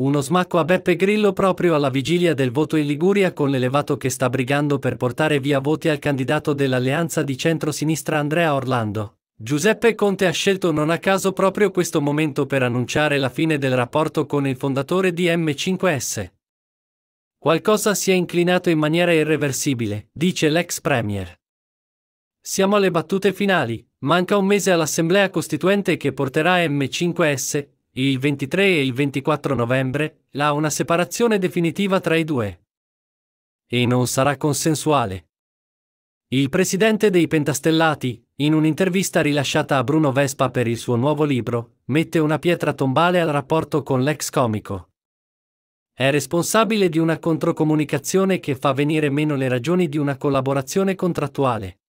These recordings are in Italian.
Uno smacco a Beppe Grillo proprio alla vigilia del voto in Liguria con l'elevato che sta brigando per portare via voti al candidato dell'alleanza di centro-sinistra Andrea Orlando. Giuseppe Conte ha scelto non a caso proprio questo momento per annunciare la fine del rapporto con il fondatore di M5S. Qualcosa si è inclinato in maniera irreversibile, dice l'ex premier. Siamo alle battute finali, manca un mese all'assemblea costituente che porterà M5S, il 23 e il 24 novembre, là una separazione definitiva tra i due. E non sarà consensuale. Il presidente dei Pentastellati, in un'intervista rilasciata a Bruno Vespa per il suo nuovo libro, mette una pietra tombale al rapporto con l'ex comico. È responsabile di una controcomunicazione che fa venire meno le ragioni di una collaborazione contrattuale.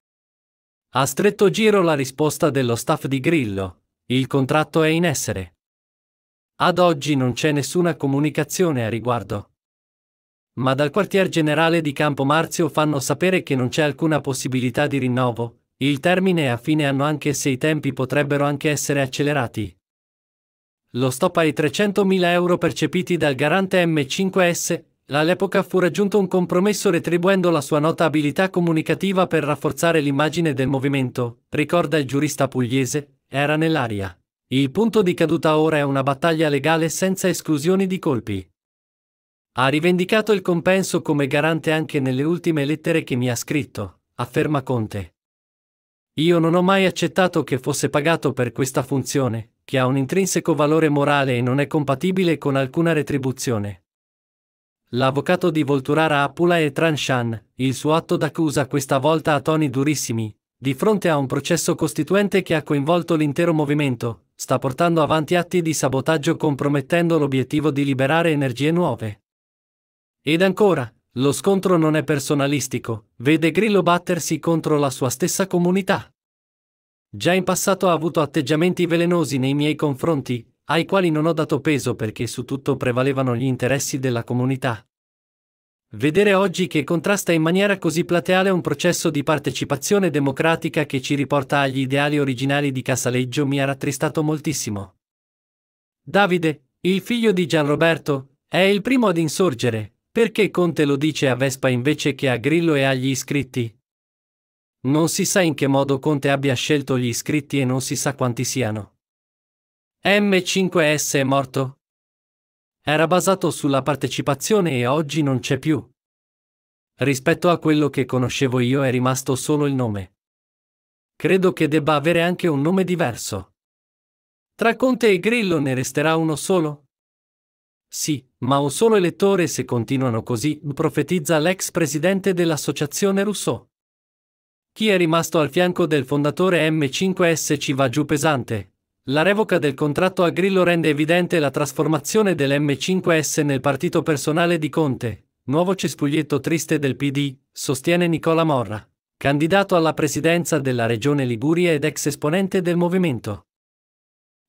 A stretto giro la risposta dello staff di Grillo. Il contratto è in essere. Ad oggi non c'è nessuna comunicazione a riguardo. Ma dal quartier generale di Campo Marzio fanno sapere che non c'è alcuna possibilità di rinnovo, il termine è a fine anno anche se i tempi potrebbero anche essere accelerati. Lo stop ai 300.000 euro percepiti dal garante M5S, all'epoca fu raggiunto un compromesso retribuendo la sua nota abilità comunicativa per rafforzare l'immagine del movimento, ricorda il giurista pugliese, era nell'aria. Il punto di caduta ora è una battaglia legale senza esclusioni di colpi. Ha rivendicato il compenso come garante anche nelle ultime lettere che mi ha scritto, afferma Conte. Io non ho mai accettato che fosse pagato per questa funzione, che ha un intrinseco valore morale e non è compatibile con alcuna retribuzione. L'avvocato di Volturara Apula e Transhan, il suo atto d'accusa questa volta a toni durissimi, di fronte a un processo costituente che ha coinvolto l'intero movimento, sta portando avanti atti di sabotaggio compromettendo l'obiettivo di liberare energie nuove. Ed ancora, lo scontro non è personalistico, vede Grillo battersi contro la sua stessa comunità. Già in passato ha avuto atteggiamenti velenosi nei miei confronti, ai quali non ho dato peso perché su tutto prevalevano gli interessi della comunità. Vedere oggi che contrasta in maniera così plateale un processo di partecipazione democratica che ci riporta agli ideali originali di Casaleggio mi ha rattristato moltissimo. Davide, il figlio di Gianroberto, è il primo ad insorgere, perché Conte lo dice a Vespa invece che a Grillo e agli iscritti? Non si sa in che modo Conte abbia scelto gli iscritti e non si sa quanti siano. M5S è morto? Era basato sulla partecipazione e oggi non c'è più. Rispetto a quello che conoscevo io è rimasto solo il nome. Credo che debba avere anche un nome diverso. Tra Conte e Grillo ne resterà uno solo? Sì, ma un solo elettore se continuano così, profetizza l'ex presidente dell'associazione Rousseau. Chi è rimasto al fianco del fondatore M5S ci va giù pesante, la revoca del contratto a Grillo rende evidente la trasformazione dell'M5S nel partito personale di Conte, nuovo cespuglietto triste del PD, sostiene Nicola Morra, candidato alla presidenza della regione Liguria ed ex esponente del movimento.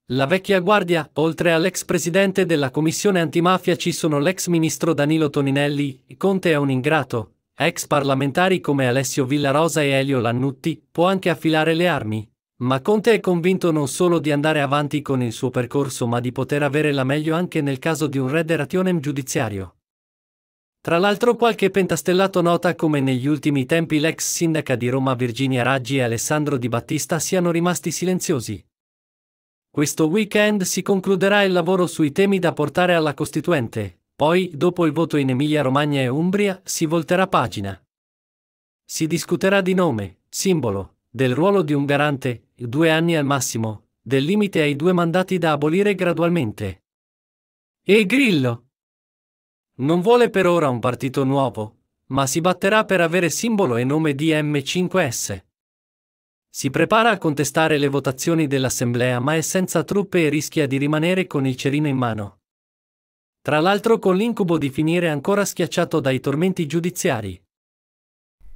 La vecchia guardia, oltre all'ex presidente della commissione antimafia ci sono l'ex ministro Danilo Toninelli, Conte è un ingrato, ex parlamentari come Alessio Villarosa e Elio Lannutti, può anche affilare le armi, ma Conte è convinto non solo di andare avanti con il suo percorso ma di poter avere la meglio anche nel caso di un re derationem giudiziario. Tra l'altro qualche pentastellato nota come negli ultimi tempi l'ex sindaca di Roma Virginia Raggi e Alessandro Di Battista siano rimasti silenziosi. Questo weekend si concluderà il lavoro sui temi da portare alla Costituente, poi, dopo il voto in Emilia-Romagna e Umbria, si volterà pagina. Si discuterà di nome, simbolo, del ruolo di un garante, due anni al massimo, del limite ai due mandati da abolire gradualmente. E Grillo? Non vuole per ora un partito nuovo, ma si batterà per avere simbolo e nome di M5S. Si prepara a contestare le votazioni dell'Assemblea ma è senza truppe e rischia di rimanere con il cerino in mano. Tra l'altro con l'incubo di finire ancora schiacciato dai tormenti giudiziari.